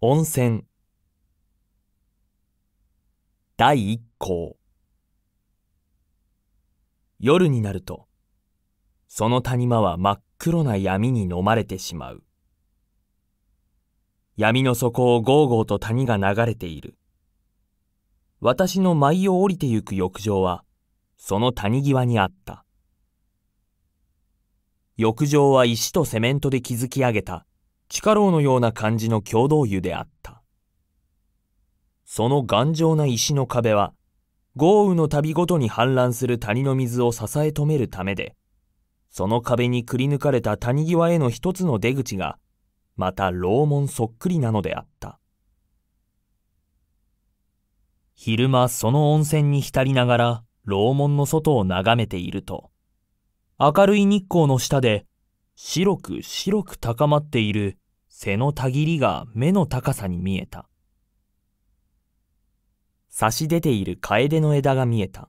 温泉第一項夜になるとその谷間は真っ黒な闇に飲まれてしまう闇の底をゴーゴーと谷が流れている私の舞を降りてゆく浴場はその谷際にあった浴場は石とセメントで築き上げた地下牢のような感じの共同湯であった。その頑丈な石の壁は、豪雨の度ごとに氾濫する谷の水を支え止めるためで、その壁にくり抜かれた谷際への一つの出口が、また楼門そっくりなのであった。昼間その温泉に浸りながら、楼門の外を眺めていると、明るい日光の下で白く白く高まっている背のたぎりが目の高さに見えた。差し出ている楓の枝が見えた。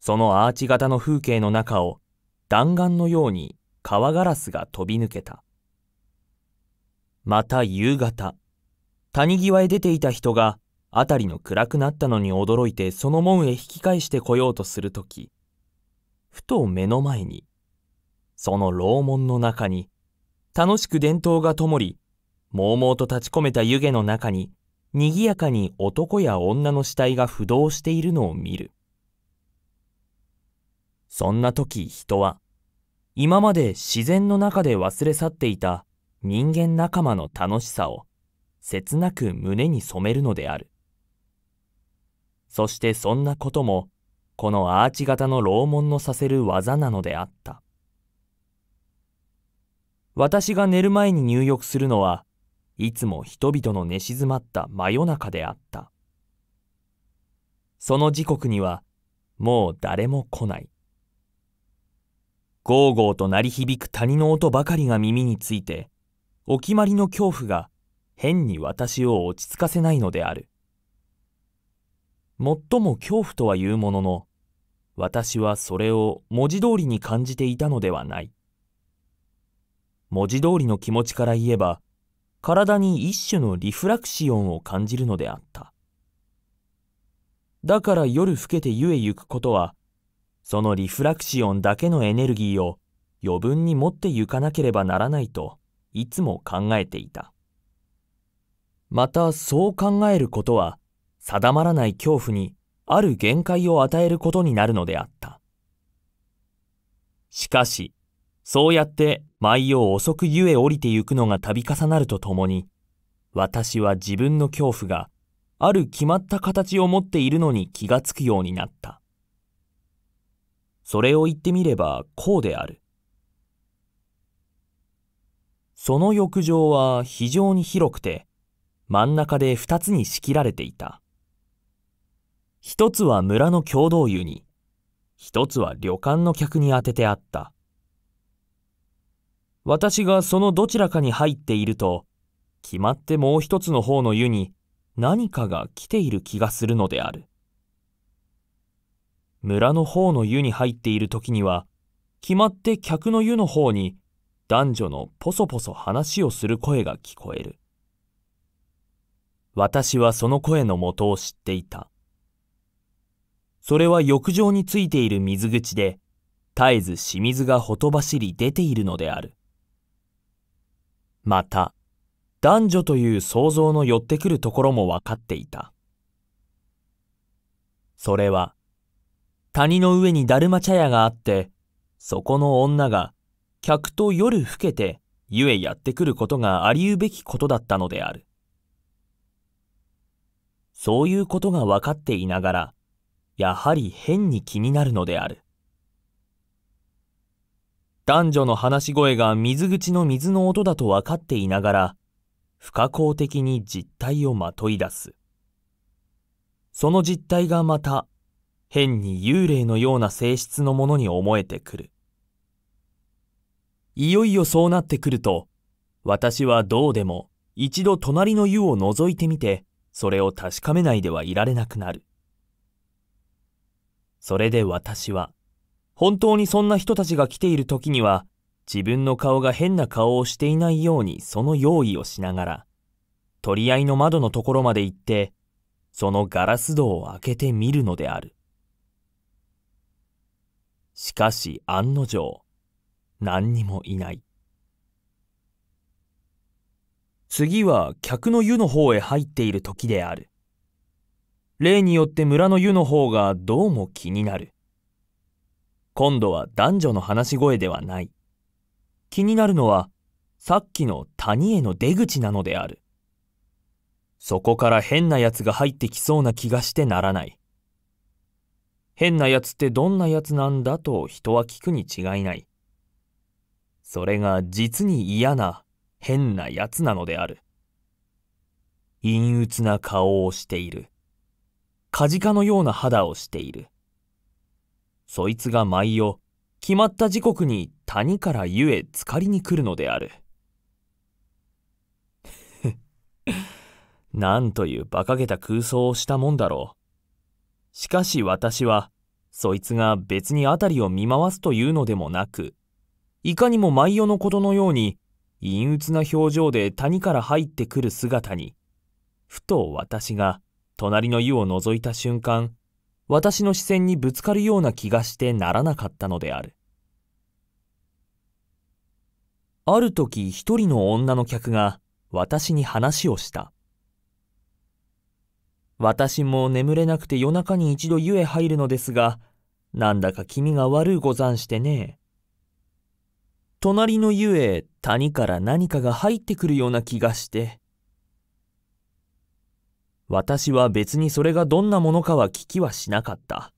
そのアーチ型の風景の中を弾丸のように革ガラスが飛び抜けた。また夕方、谷際へ出ていた人が辺りの暗くなったのに驚いてその門へ引き返してこようとするとき、ふと目の前にその楼門の中に、楽しく伝統がともり、もうもうと立ち込めた湯気の中に、賑やかに男や女の死体が浮動しているのを見る。そんな時人は、今まで自然の中で忘れ去っていた人間仲間の楽しさを、切なく胸に染めるのである。そしてそんなことも、このアーチ型の楼門のさせる技なのであった。私が寝る前に入浴するのはいつも人々の寝静まった真夜中であったその時刻にはもう誰も来ないゴーゴーと鳴り響く谷の音ばかりが耳についてお決まりの恐怖が変に私を落ち着かせないのである最も恐怖とは言うものの私はそれを文字通りに感じていたのではない文字通りの気持ちから言えば、体に一種のリフラクシオンを感じるのであった。だから夜更けて湯へ行くことは、そのリフラクシオンだけのエネルギーを余分に持ってゆかなければならないといつも考えていた。またそう考えることは定まらない恐怖にある限界を与えることになるのであった。しかし、そうやって舞を遅くゆえ降りてゆくのが度重なるとともに、私は自分の恐怖がある決まった形を持っているのに気がつくようになった。それを言ってみればこうである。その浴場は非常に広くて、真ん中で二つに仕切られていた。一つは村の共同湯に、一つは旅館の客に当ててあった。私がそのどちらかに入っていると、決まってもう一つの方の湯に何かが来ている気がするのである。村の方の湯に入っている時には、決まって客の湯の方に男女のポソポソ話をする声が聞こえる。私はその声の元を知っていた。それは浴場についている水口で、絶えず清水がほとばしり出ているのである。また、男女という想像の寄ってくるところも分かっていた。それは、谷の上にだるま茶屋があって、そこの女が、客と夜更けて、ゆえやってくることがありうべきことだったのである。そういうことが分かっていながら、やはり変に気になるのである。男女の話し声が水口の水の音だと分かっていながら、不可抗的に実態をまとい出す。その実態がまた、変に幽霊のような性質のものに思えてくる。いよいよそうなってくると、私はどうでも一度隣の湯を覗いてみて、それを確かめないではいられなくなる。それで私は、本当にそんな人たちが来ている時には、自分の顔が変な顔をしていないようにその用意をしながら、取り合いの窓のところまで行って、そのガラス戸を開けてみるのである。しかし案の定、何にもいない。次は客の湯の方へ入っている時である。例によって村の湯の方がどうも気になる。今度は男女の話し声ではない。気になるのは、さっきの谷への出口なのである。そこから変な奴が入ってきそうな気がしてならない。変な奴ってどんな奴なんだと人は聞くに違いない。それが実に嫌な変な奴なのである。陰鬱な顔をしている。カジカのような肌をしている。そいつが毎夜、決まった時刻に谷から湯へ浸かりに来るのである。なんという馬鹿げた空想をしたもんだろう。しかし私は、そいつが別に辺りを見回すというのでもなく、いかにも毎夜のことのように、陰鬱な表情で谷から入ってくる姿に、ふと私が隣の湯を覗いた瞬間、私の視線にぶつかるような気がしてならなかったのである。ある時一人の女の客が私に話をした。私も眠れなくて夜中に一度湯へ入るのですが、なんだか気味が悪うござんしてね。隣の湯へ谷から何かが入ってくるような気がして、私は別にそれがどんなものかは聞きはしなかった。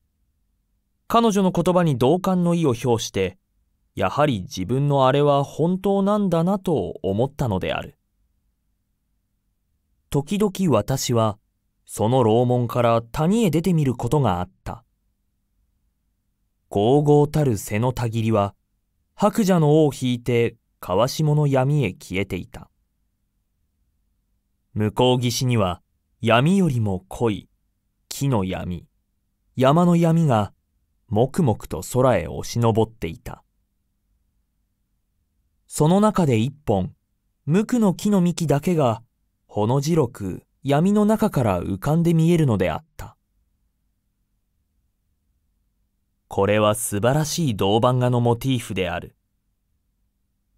彼女の言葉に同感の意を表して、やはり自分のあれは本当なんだなと思ったのである。時々私は、その楼門から谷へ出てみることがあった。豪々たる背のたぎりは、白蛇の尾を引いて、川下の闇へ消えていた。向こう岸には、闇よりも濃い木の闇、山の闇がもくもくと空へ押し上っていた。その中で一本、無垢の木の幹だけがほの白く闇の中から浮かんで見えるのであった。これは素晴らしい銅版画のモチーフである。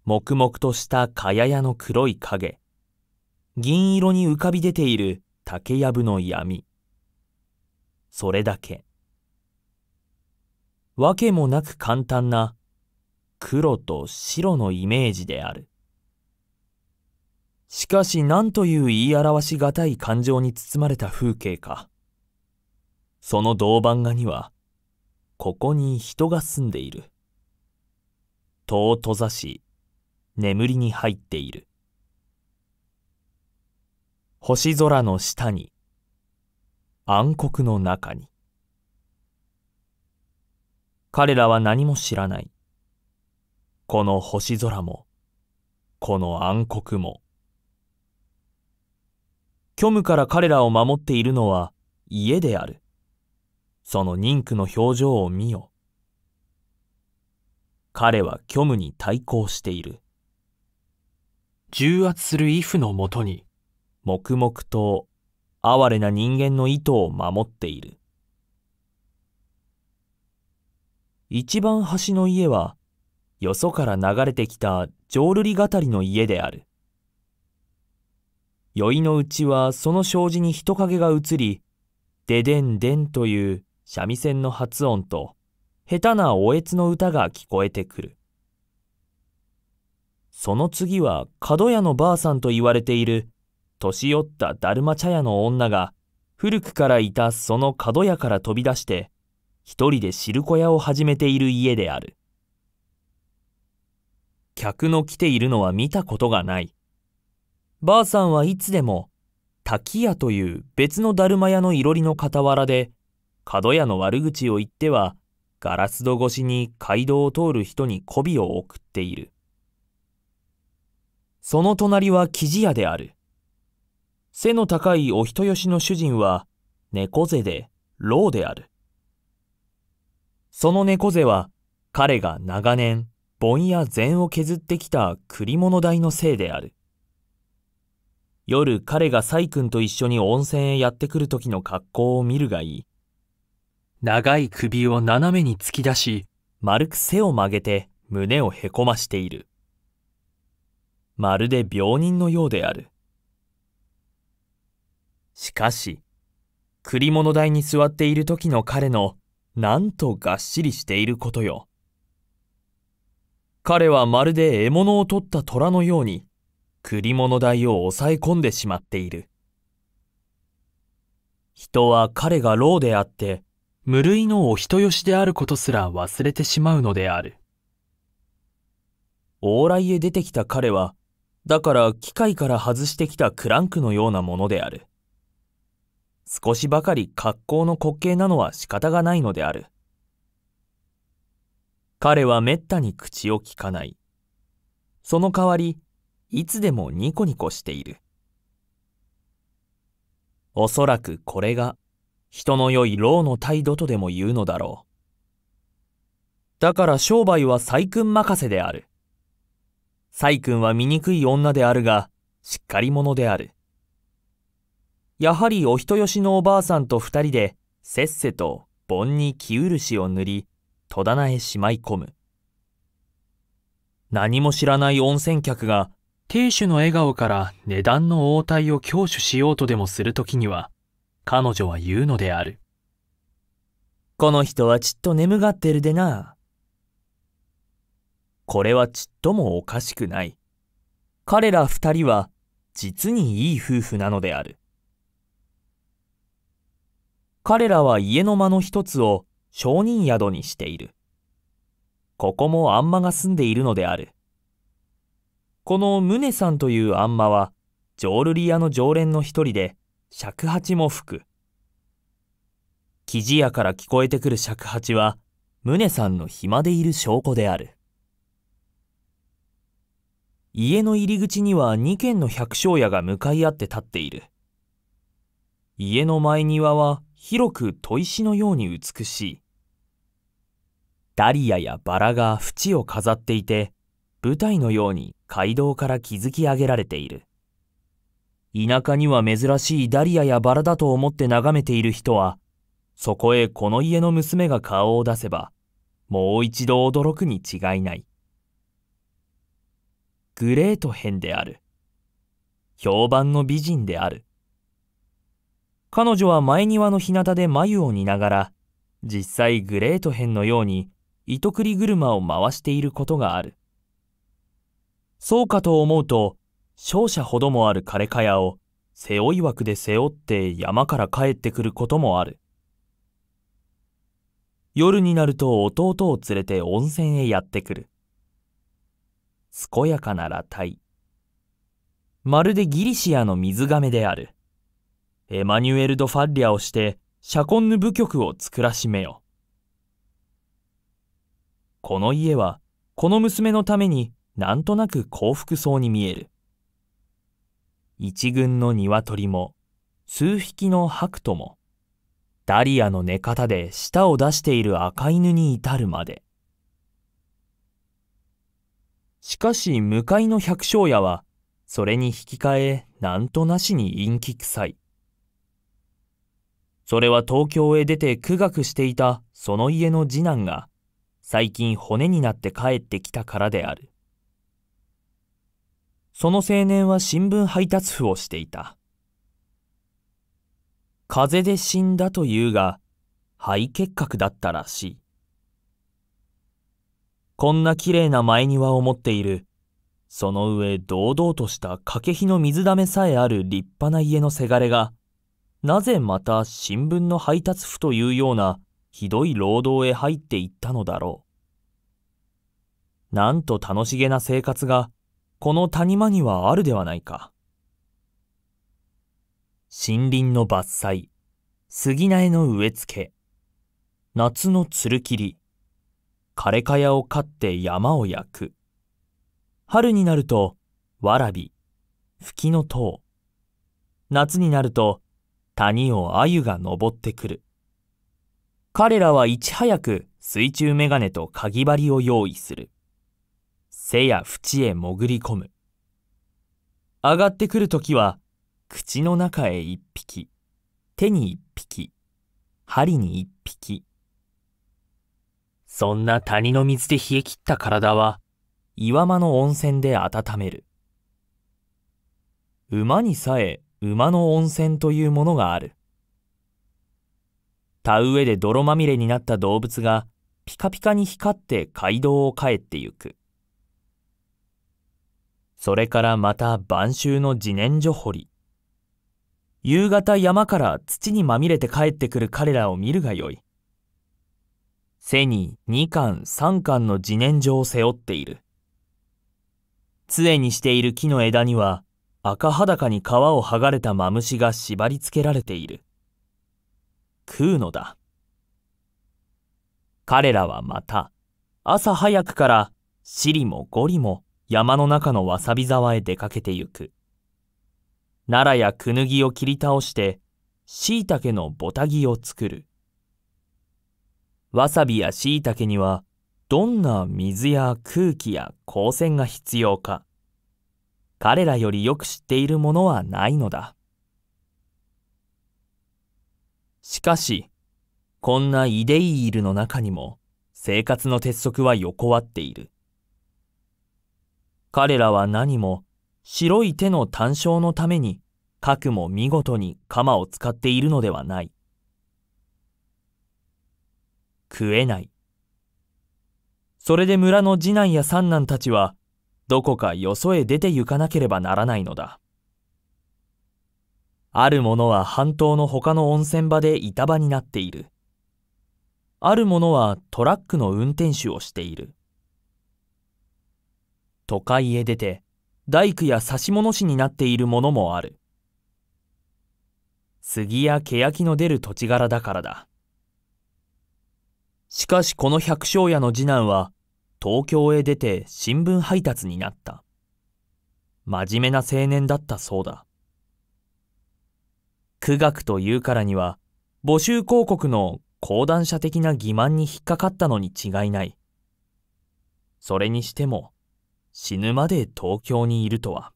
黙々とした茅屋の黒い影、銀色に浮かび出ている竹やぶの闇それだけわけもなく簡単な黒と白のイメージであるしかし何という言い表しがたい感情に包まれた風景かその銅板画にはここに人が住んでいる戸を閉ざし眠りに入っている星空の下に、暗黒の中に。彼らは何も知らない。この星空も、この暗黒も。虚無から彼らを守っているのは家である。その妊婦の表情を見よ。彼は虚無に対抗している。重圧するイフのもとに、黙々と哀れな人間の意図を守っている。一番端の家は、よそから流れてきた浄瑠璃語りの家である。宵のうちはその障子に人影が移り、ででんでんという三味線の発音と、下手なおえつの歌が聞こえてくる。その次は角屋のばあさんと言われている年寄っただるま茶屋の女が、古くからいたその角屋から飛び出して、一人で汁小屋を始めている家である。客の来ているのは見たことがない。ばあさんはいつでも、滝屋という別のだるま屋のいろりの傍らで、角屋の悪口を言っては、ガラス戸越しに街道を通る人に媚びを送っている。その隣は生地屋である。背の高いお人よしの主人は猫背で老である。その猫背は彼が長年盆や禅を削ってきた栗物代のせいである。夜彼が細君と一緒に温泉へやってくる時の格好を見るがいい。長い首を斜めに突き出し、丸く背を曲げて胸をへこましている。まるで病人のようである。しかし、り物台に座っている時の彼の、なんとがっしりしていることよ。彼はまるで獲物を取った虎のように、り物台を抑え込んでしまっている。人は彼が老であって、無類のお人よしであることすら忘れてしまうのである。往来へ出てきた彼は、だから機械から外してきたクランクのようなものである。少しばかり格好の滑稽なのは仕方がないのである。彼はめったに口をきかない。その代わり、いつでもニコニコしている。おそらくこれが、人の良い老の態度とでも言うのだろう。だから商売は細君任せである。細君は醜い女であるが、しっかり者である。やはりお人よしのおばあさんと二人でせっせと盆に木漆を塗り戸棚へしまい込む何も知らない温泉客が亭主の笑顔から値段の応対を享受しようとでもする時には彼女は言うのであるこの人はちっと眠がってるでなこれはちっともおかしくない彼ら二人は実にいい夫婦なのである彼らは家の間の一つを商人宿にしている。ここもあんまが住んでいるのである。このムネさんというあんまは、浄瑠璃屋の常連の一人で、尺八も吹く。生地屋から聞こえてくる尺八は、ムネさんの暇でいる証拠である。家の入り口には二軒の百姓屋が向かい合って立っている。家の前庭は広く砥石のように美しい。ダリアやバラが縁を飾っていて、舞台のように街道から築き上げられている。田舎には珍しいダリアやバラだと思って眺めている人は、そこへこの家の娘が顔を出せば、もう一度驚くに違いない。グレート編である。評判の美人である。彼女は前庭の日向で眉を煮ながら、実際グレート編のように糸繰り車を回していることがある。そうかと思うと、勝者ほどもある枯れ茅を背負い枠で背負って山から帰ってくることもある。夜になると弟を連れて温泉へやってくる。健やかな裸体。まるでギリシアの水亀である。エマニュエル・ド・ファッリアをして、シャコンヌ部局を作らしめよ。この家は、この娘のためになんとなく幸福そうに見える。一群の鶏も、数匹の白とも、ダリアの寝方で舌を出している赤犬に至るまで。しかし向かいの百姓屋は、それに引き換え、なんとなしに陰気臭い。それは東京へ出て苦学していたその家の次男が最近骨になって帰ってきたからである。その青年は新聞配達婦をしていた。風邪で死んだというが、肺結核だったらしい。こんな綺麗な前庭を持っている。その上、堂々とした掛け火の水溜めさえある立派な家のせがれが、なぜまた新聞の配達婦というようなひどい労働へ入っていったのだろう。なんと楽しげな生活が、この谷間にはあるではないか。森林の伐採、杉苗の植え付け、夏のつる切り、枯れかやを飼って山を焼く。春になると、わらび、吹きの塔。夏になると、谷を鮎が登ってくる。彼らはいち早く水中メガネとぎ針を用意する。背や縁へ潜り込む。上がってくるときは、口の中へ一匹、手に一匹、針に一匹。そんな谷の水で冷え切った体は、岩間の温泉で温める。馬にさえ馬の温泉というものがある。田植えで泥まみれになった動物がピカピカに光って街道を帰ってゆく。それからまた晩秋の自然薯掘り。夕方山から土にまみれて帰ってくる彼らを見るがよい。背に2巻3巻の自然薯を背負っている。杖にしている木の枝には赤裸に皮を剥がれたマムシが縛り付けられている食うのだ彼らはまた朝早くからシリもゴリも山の中のわさび沢へ出かけてゆく奈良やクヌギを切り倒して椎茸のボタギを作るわさびや椎茸にはどんな水や空気や光線が必要か彼らよりよく知っているものはないのだ。しかし、こんなイデイールの中にも生活の鉄則は横あっている。彼らは何も白い手の単勝のために、かくも見事に鎌を使っているのではない。食えない。それで村の次男や三男たちは、どこかよそへ出て行かなければならないのだ。ある者は半島の他の温泉場で板場になっている。ある者はトラックの運転手をしている。都会へ出て、大工や指物師になっているももある。杉や欅の出る土地柄だからだ。しかしこの百姓屋の次男は、東京へ出て新聞配達になった。真面目な青年だったそうだ。苦学というからには、募集広告の講談社的な欺瞞に引っかかったのに違いない。それにしても、死ぬまで東京にいるとは。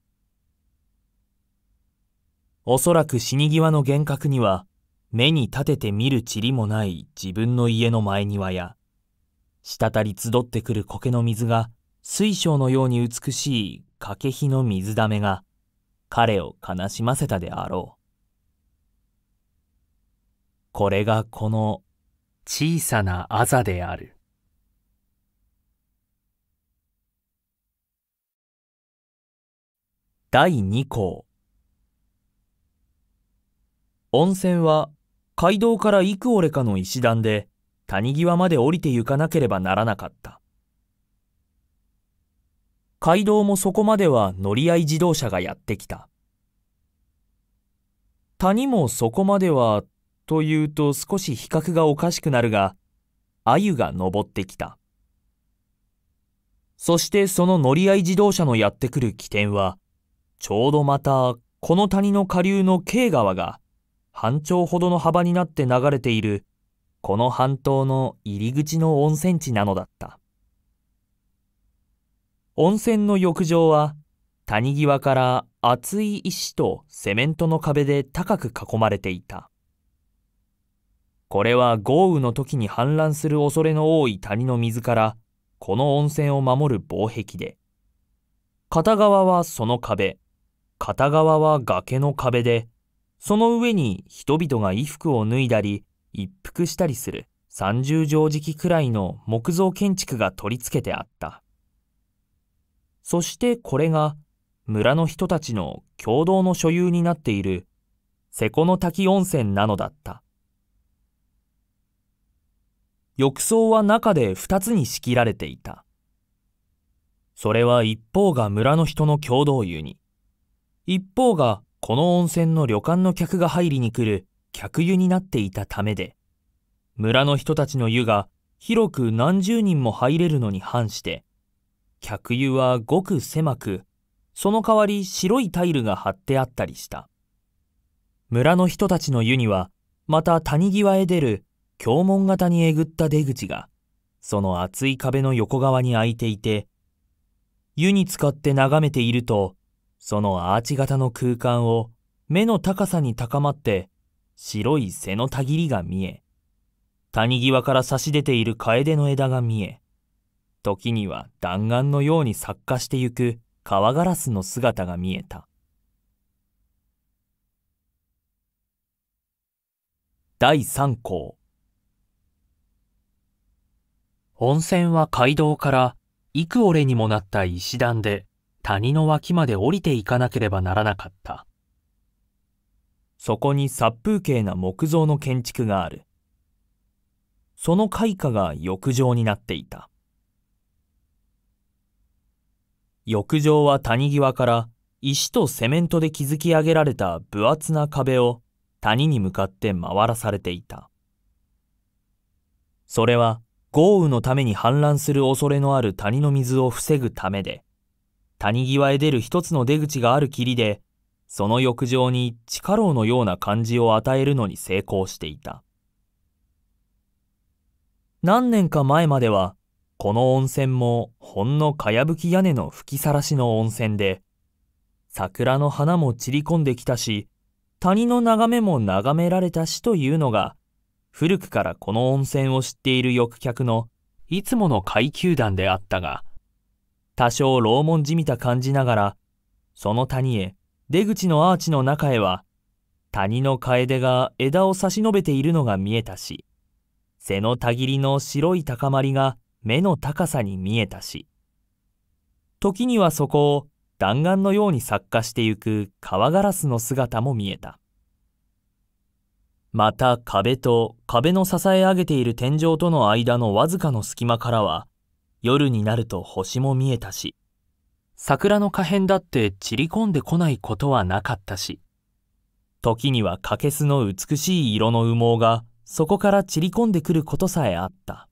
おそらく死に際の幻覚には、目に立てて見る塵もない自分の家の前庭や、滴り集ってくる苔の水が、水晶のように美しい掛ひの水だめが、彼を悲しませたであろう。これがこの小さなあざである。第二項温泉は街道から幾折かの石段で谷際まで降りて行かなければならなかった。街道もそこまでは乗り合い自動車がやってきた。谷もそこまではというと少し比較がおかしくなるが、鮎が登ってきた。そしてその乗り合い自動車のやってくる起点は、ちょうどまたこの谷の下流の K 川が半丁ほどの幅になって流れているこの半島の入り口の温泉地なのだった。温泉の浴場は谷際から厚い石とセメントの壁で高く囲まれていた。これは豪雨の時に氾濫する恐れの多い谷の水からこの温泉を守る防壁で、片側はその壁、片側は崖の壁で、その上に人々が衣服を脱いだり、一服したりする30畳敷くらいの木造建築が取り付けてあった。そしてこれが村の人たちの共同の所有になっている瀬古の滝温泉なのだった。浴槽は中で2つに仕切られていた。それは一方が村の人の共同湯に、一方がこの温泉の旅館の客が入りに来る客湯になっていたためで、村の人たちの湯が広く何十人も入れるのに反して、客湯はごく狭く、その代わり白いタイルが張ってあったりした。村の人たちの湯には、また谷際へ出る峡門型にえぐった出口が、その厚い壁の横側に開いていて、湯に浸かって眺めていると、そのアーチ型の空間を目の高さに高まって白い背のたぎりが見え、谷際から差し出ている楓の枝が見え、時には弾丸のように作家してゆく川ガラスの姿が見えた。第3項温泉は街道から幾折にもなった石段で谷の脇まで降りていかなければならなかった。そこに殺風景な木造の建築がある。その開花が浴場になっていた。浴場は谷際から石とセメントで築き上げられた分厚な壁を谷に向かって回らされていた。それは豪雨のために氾濫する恐れのある谷の水を防ぐためで、谷際へ出る一つの出口がある霧でその浴場に地下牢のような感じを与えるのに成功していた。何年か前までは、この温泉もほんのかやぶき屋根の吹きさらしの温泉で、桜の花も散り込んできたし、谷の眺めも眺められたしというのが、古くからこの温泉を知っている浴客のいつもの階級団であったが、多少楼門じみた感じながら、その谷へ出口のアーチの中へは、谷の楓が枝を差し伸べているのが見えたし、背のたぎりの白い高まりが目の高さに見えたし、時にはそこを弾丸のように作家してゆく川ガラスの姿も見えた。また壁と壁の支え上げている天井との間のわずかの隙間からは、夜になると星も見えたし、桜の花片だって散り込んでこないことはなかったし、時にはかけすの美しい色の羽毛がそこから散り込んでくることさえあった。